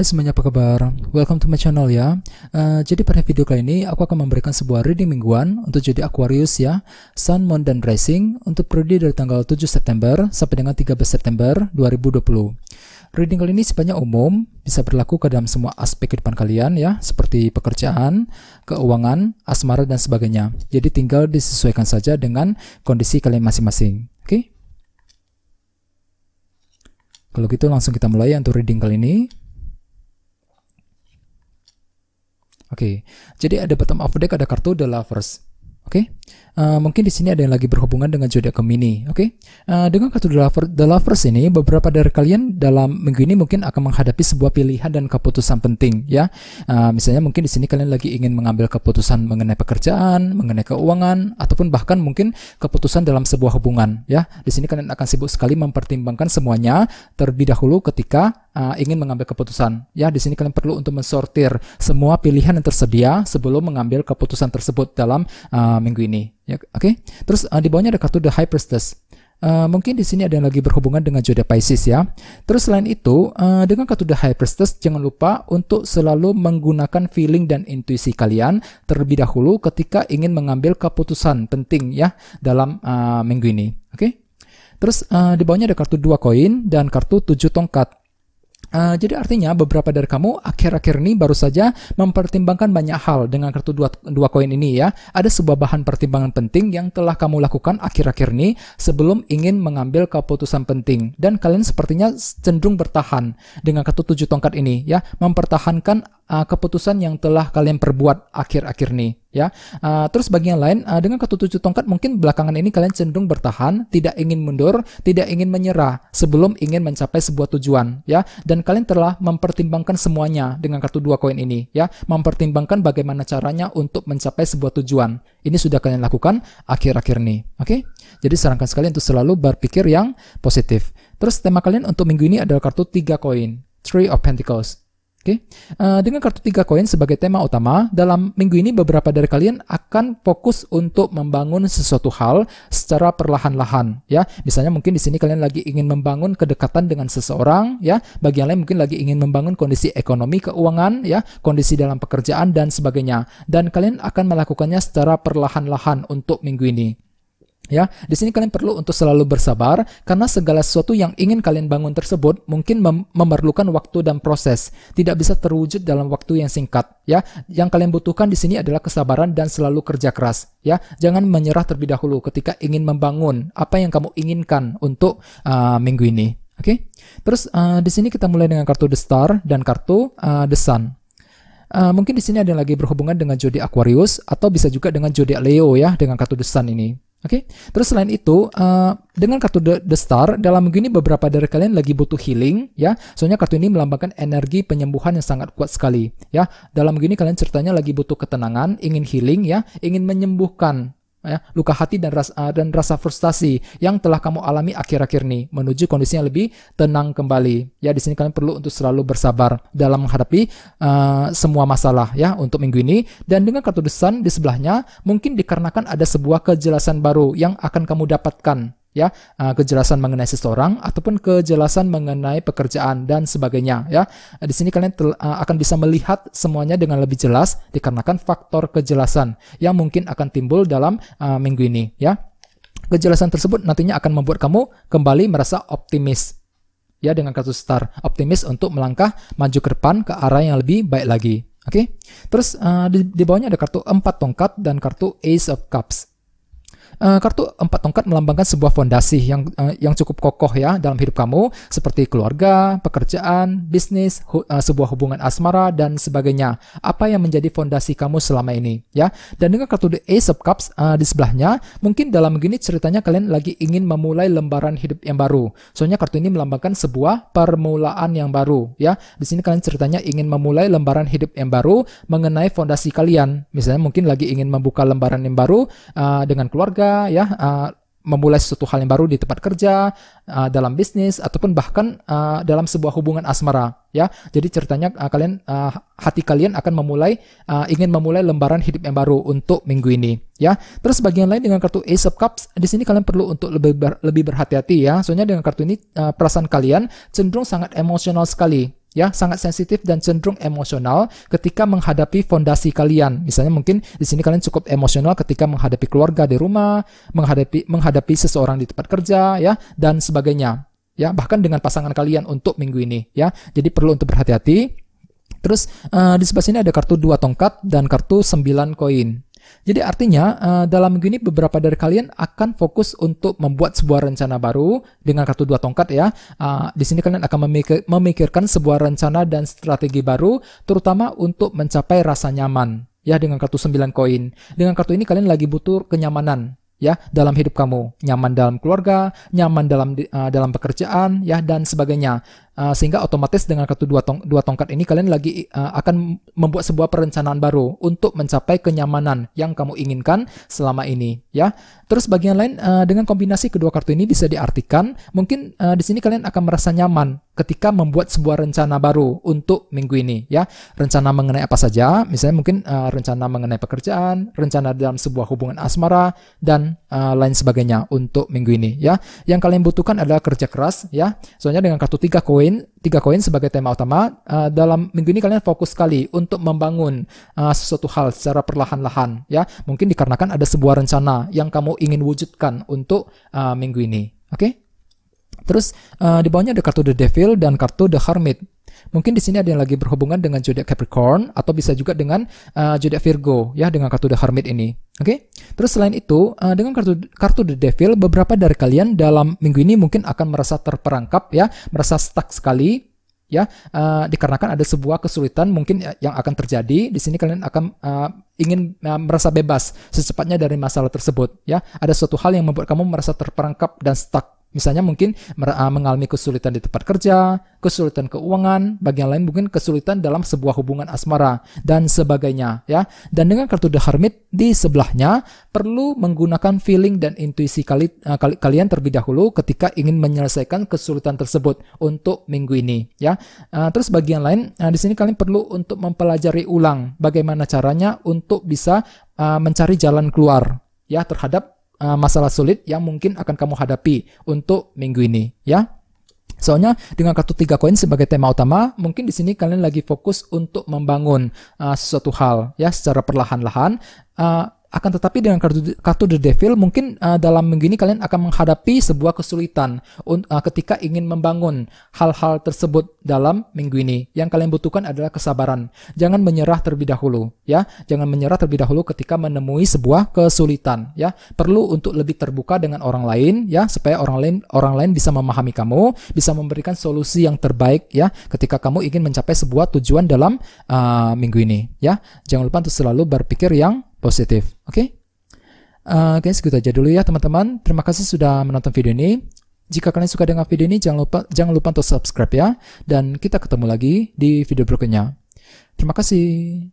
Hai semuanya apa kabar? Welcome to my channel ya. Uh, jadi pada video kali ini aku akan memberikan sebuah reading mingguan untuk jadi Aquarius ya, Sun, Moon, dan Rising untuk periode dari tanggal 7 September sampai dengan 13 September 2020. Reading kali ini sebanyak umum, bisa berlaku ke dalam semua aspek kehidupan kalian ya, seperti pekerjaan, keuangan, asmara, dan sebagainya. Jadi tinggal disesuaikan saja dengan kondisi kalian masing-masing. Oke? Kalau gitu langsung kita mulai untuk reading kali ini. Oke, okay. jadi ada bottom of deck, ada kartu, ada lovers. Oke, okay? Uh, mungkin di sini ada yang lagi berhubungan dengan zodiak Gemini, oke? Okay? Uh, eh, dengan kartu The, Lover, The Lovers ini, beberapa dari kalian dalam minggu ini mungkin akan menghadapi sebuah pilihan dan keputusan penting, ya. Uh, misalnya mungkin di sini kalian lagi ingin mengambil keputusan mengenai pekerjaan, mengenai keuangan, ataupun bahkan mungkin keputusan dalam sebuah hubungan, ya. Di sini kalian akan sibuk sekali mempertimbangkan semuanya terlebih dahulu ketika uh, ingin mengambil keputusan, ya. Di sini kalian perlu untuk mensortir semua pilihan yang tersedia sebelum mengambil keputusan tersebut dalam uh, minggu ini ini, ya, oke? Okay? Terus uh, di bawahnya ada kartu The Priestess. Uh, eh, mungkin di sini ada yang lagi berhubungan dengan jodha Pisces ya. Terus selain itu, uh, dengan kartu The High Priestess, jangan lupa untuk selalu menggunakan feeling dan intuisi kalian terlebih dahulu ketika ingin mengambil keputusan penting ya dalam uh, minggu ini, oke? Okay? Terus uh, di bawahnya ada kartu dua koin dan kartu tujuh tongkat. Uh, jadi artinya beberapa dari kamu akhir-akhir ini baru saja mempertimbangkan banyak hal dengan kartu dua, dua koin ini ya. Ada sebuah bahan pertimbangan penting yang telah kamu lakukan akhir-akhir ini sebelum ingin mengambil keputusan penting. Dan kalian sepertinya cenderung bertahan dengan kartu tujuh tongkat ini ya. Mempertahankan uh, keputusan yang telah kalian perbuat akhir-akhir ini ya. Uh, terus bagi yang lain uh, dengan ketujuh tongkat mungkin belakangan ini kalian cenderung bertahan, tidak ingin mundur, tidak ingin menyerah sebelum ingin mencapai sebuah tujuan ya. Dan kalian telah mempertimbangkan semuanya dengan kartu dua koin ini ya, mempertimbangkan bagaimana caranya untuk mencapai sebuah tujuan. Ini sudah kalian lakukan akhir-akhir ini, oke? Okay? Jadi sarankan sekali untuk selalu berpikir yang positif. Terus tema kalian untuk minggu ini adalah kartu tiga koin, Three of Pentacles. Oke, okay? uh, eh, dengan kartu tiga koin sebagai tema utama, dalam minggu ini beberapa dari kalian akan fokus untuk membangun sesuatu hal secara perlahan-lahan, ya. Misalnya mungkin di sini kalian lagi ingin membangun kedekatan dengan seseorang, ya. bagian lain mungkin lagi ingin membangun kondisi ekonomi keuangan, ya, kondisi dalam pekerjaan dan sebagainya. Dan kalian akan melakukannya secara perlahan-lahan untuk minggu ini. Ya, di sini kalian perlu untuk selalu bersabar karena segala sesuatu yang ingin kalian bangun tersebut mungkin mem memerlukan waktu dan proses, tidak bisa terwujud dalam waktu yang singkat, ya. Yang kalian butuhkan di sini adalah kesabaran dan selalu kerja keras, ya. Jangan menyerah terlebih dahulu ketika ingin membangun apa yang kamu inginkan untuk uh, minggu ini. Oke. Okay? Terus uh, di sini kita mulai dengan kartu The Star dan kartu uh, The Sun. Uh, mungkin di sini ada yang lagi berhubungan dengan jodi Aquarius atau bisa juga dengan jodi Leo ya dengan kartu The Sun ini. Oke, okay? terus selain itu, uh, dengan kartu The, The Star, dalam minggu ini beberapa dari kalian lagi butuh healing, ya. Soalnya kartu ini melambangkan energi penyembuhan yang sangat kuat sekali, ya. Dalam minggu ini kalian ceritanya lagi butuh ketenangan, ingin healing, ya, ingin menyembuhkan ya, luka hati dan rasa, ah, dan rasa frustasi yang telah kamu alami akhir-akhir ini menuju kondisi yang lebih tenang kembali. Ya, di sini kalian perlu untuk selalu bersabar dalam menghadapi uh, semua masalah ya untuk minggu ini dan dengan kartu desan di sebelahnya mungkin dikarenakan ada sebuah kejelasan baru yang akan kamu dapatkan ya uh, kejelasan mengenai seseorang ataupun kejelasan mengenai pekerjaan dan sebagainya ya uh, di sini kalian uh, akan bisa melihat semuanya dengan lebih jelas dikarenakan faktor kejelasan yang mungkin akan timbul dalam uh, minggu ini ya kejelasan tersebut nantinya akan membuat kamu kembali merasa optimis ya dengan kartu star optimis untuk melangkah maju ke depan ke arah yang lebih baik lagi Oke, okay? terus uh, di, di bawahnya ada kartu empat tongkat dan kartu Ace of Cups. Eh, kartu empat tongkat melambangkan sebuah fondasi yang uh, yang cukup kokoh ya dalam hidup kamu seperti keluarga, pekerjaan, bisnis, hu uh, sebuah hubungan asmara dan sebagainya. Apa yang menjadi fondasi kamu selama ini ya? Dan dengan kartu The Ace of Cups uh, di sebelahnya, mungkin dalam gini ceritanya kalian lagi ingin memulai lembaran hidup yang baru. Soalnya kartu ini melambangkan sebuah permulaan yang baru ya. Di sini kalian ceritanya ingin memulai lembaran hidup yang baru mengenai fondasi kalian. Misalnya mungkin lagi ingin membuka lembaran yang baru uh, dengan keluarga ya, uh, memulai sesuatu hal yang baru di tempat kerja, uh, dalam bisnis, ataupun bahkan uh, dalam sebuah hubungan asmara, ya. Jadi ceritanya uh, kalian, uh, hati kalian akan memulai, uh, ingin memulai lembaran hidup yang baru untuk minggu ini, ya. Terus bagian lain dengan kartu Ace of Cups, di sini kalian perlu untuk lebih ber, lebih berhati-hati ya. Soalnya dengan kartu ini uh, perasaan kalian cenderung sangat emosional sekali, ya sangat sensitif dan cenderung emosional ketika menghadapi fondasi kalian. Misalnya mungkin di sini kalian cukup emosional ketika menghadapi keluarga di rumah, menghadapi menghadapi seseorang di tempat kerja ya dan sebagainya. Ya, bahkan dengan pasangan kalian untuk minggu ini ya. Jadi perlu untuk berhati-hati. Terus uh, di sebelah sini ada kartu dua tongkat dan kartu 9 koin. Jadi artinya eh, dalam minggu ini beberapa dari kalian akan fokus untuk membuat sebuah rencana baru dengan kartu dua tongkat ya. Eh, di sini kalian akan memikirkan sebuah rencana dan strategi baru, terutama untuk mencapai rasa nyaman ya dengan kartu 9 koin. Dengan kartu ini kalian lagi butuh kenyamanan ya dalam hidup kamu, nyaman dalam keluarga, nyaman dalam eh, dalam pekerjaan ya dan sebagainya. Uh, sehingga otomatis dengan kartu dua, tong dua tongkat ini kalian lagi uh, akan membuat sebuah perencanaan baru untuk mencapai kenyamanan yang kamu inginkan selama ini ya. Terus bagian lain uh, dengan kombinasi kedua kartu ini bisa diartikan mungkin uh, di sini kalian akan merasa nyaman ketika membuat sebuah rencana baru untuk minggu ini ya rencana mengenai apa saja misalnya mungkin uh, rencana mengenai pekerjaan rencana dalam sebuah hubungan asmara dan uh, lain sebagainya untuk minggu ini ya yang kalian butuhkan adalah kerja keras ya soalnya dengan kartu tiga kau koin, tiga koin sebagai tema utama. Uh, dalam minggu ini kalian fokus sekali untuk membangun uh, sesuatu hal secara perlahan-lahan, ya. Mungkin dikarenakan ada sebuah rencana yang kamu ingin wujudkan untuk uh, minggu ini. Oke? Okay? Terus uh, di bawahnya ada kartu The Devil dan kartu The Hermit. Mungkin di sini ada yang lagi berhubungan dengan zodiak Capricorn atau bisa juga dengan uh, Virgo ya dengan kartu The Hermit ini. Oke. Okay? Terus selain itu, uh, dengan kartu kartu The Devil beberapa dari kalian dalam minggu ini mungkin akan merasa terperangkap ya, merasa stuck sekali ya uh, dikarenakan ada sebuah kesulitan mungkin ya, yang akan terjadi di sini kalian akan uh, ingin uh, merasa bebas secepatnya dari masalah tersebut ya ada suatu hal yang membuat kamu merasa terperangkap dan stuck Misalnya mungkin ah, mengalami kesulitan di tempat kerja, kesulitan keuangan, bagian lain mungkin kesulitan dalam sebuah hubungan asmara dan sebagainya ya. Dan dengan kartu The Hermit di sebelahnya perlu menggunakan feeling dan intuisi kali, ah, kali, kalian terlebih dahulu ketika ingin menyelesaikan kesulitan tersebut untuk minggu ini ya. Ah, terus bagian lain di sini kalian perlu untuk mempelajari ulang bagaimana caranya untuk bisa mencari jalan keluar ya terhadap uh, masalah sulit yang mungkin akan kamu hadapi untuk minggu ini ya. Soalnya dengan kartu tiga koin sebagai tema utama, mungkin di sini kalian lagi fokus untuk membangun uh, sesuatu hal ya secara perlahan-lahan. Uh, akan tetapi dengan kartu, kartu The Devil mungkin uh, dalam begini kalian akan menghadapi sebuah kesulitan uh, ketika ingin membangun hal-hal tersebut dalam minggu ini. Yang kalian butuhkan adalah kesabaran. Jangan menyerah terlebih dahulu, ya. Jangan menyerah terlebih dahulu ketika menemui sebuah kesulitan, ya. Perlu untuk lebih terbuka dengan orang lain, ya, supaya orang lain orang lain bisa memahami kamu, bisa memberikan solusi yang terbaik, ya, ketika kamu ingin mencapai sebuah tujuan dalam uh, minggu ini, ya. Jangan lupa untuk selalu berpikir yang positif. Oke? Okay? Uh, Oke, okay, segitu aja dulu ya teman-teman. Terima kasih sudah menonton video ini. Jika kalian suka dengan video ini, jangan lupa jangan lupa untuk subscribe ya. Dan kita ketemu lagi di video berikutnya. Terima kasih.